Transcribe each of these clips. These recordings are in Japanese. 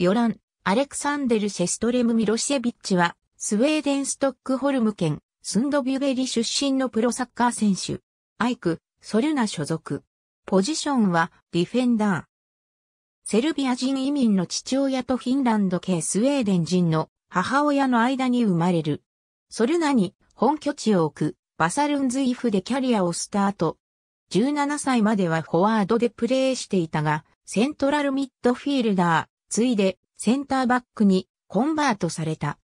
ヨラン、アレクサンデル・シェストレム・ミロシェビッチは、スウェーデン・ストックホルム県、スンドビュベリ出身のプロサッカー選手。アイク、ソルナ所属。ポジションは、ディフェンダー。セルビア人移民の父親とフィンランド系スウェーデン人の母親の間に生まれる。ソルナに本拠地を置くバサルンズイフでキャリアをスタート。17歳まではフォワードでプレーしていたが、セントラルミッドフィールダー。ついで、センターバックにコンバートされた。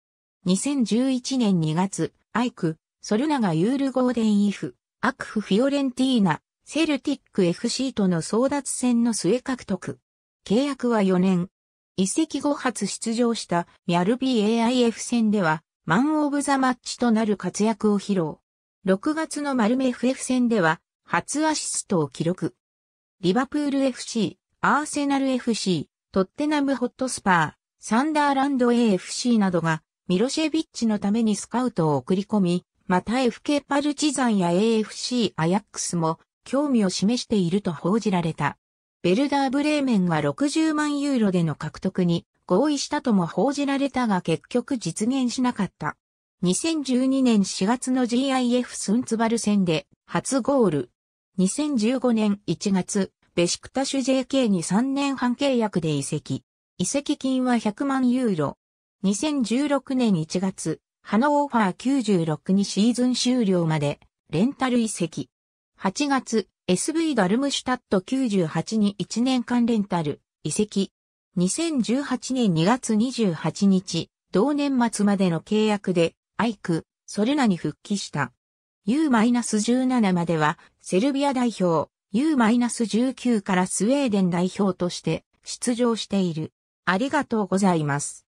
2011年2月、アイク、ソルナがユールゴーデンイフ、アクフフィオレンティーナ、セルティック FC との争奪戦の末獲得。契約は4年。移籍後初出場したミャルビ AIF 戦では、マンオブザマッチとなる活躍を披露。6月のマルメ FF 戦では、初アシストを記録。リバプール FC、アーセナル FC、トッテナムホットスパー、サンダーランド AFC などが、ミロシェビッチのためにスカウトを送り込み、また FK パルチザンや AFC アヤックスも興味を示していると報じられた。ベルダーブレーメンは60万ユーロでの獲得に合意したとも報じられたが結局実現しなかった。2012年4月の GIF スンツバル戦で初ゴール。2015年1月、ベシクタシュ JK に3年半契約で移籍。移籍金は100万ユーロ。2016年1月、ハノーファー96にシーズン終了まで、レンタル移籍。8月、SV ダルムシュタット98に1年間レンタル、移籍。2018年2月28日、同年末までの契約で、アイク、ソルナに復帰した。U-17 までは、セルビア代表、U-19 からスウェーデン代表として出場している。ありがとうございます。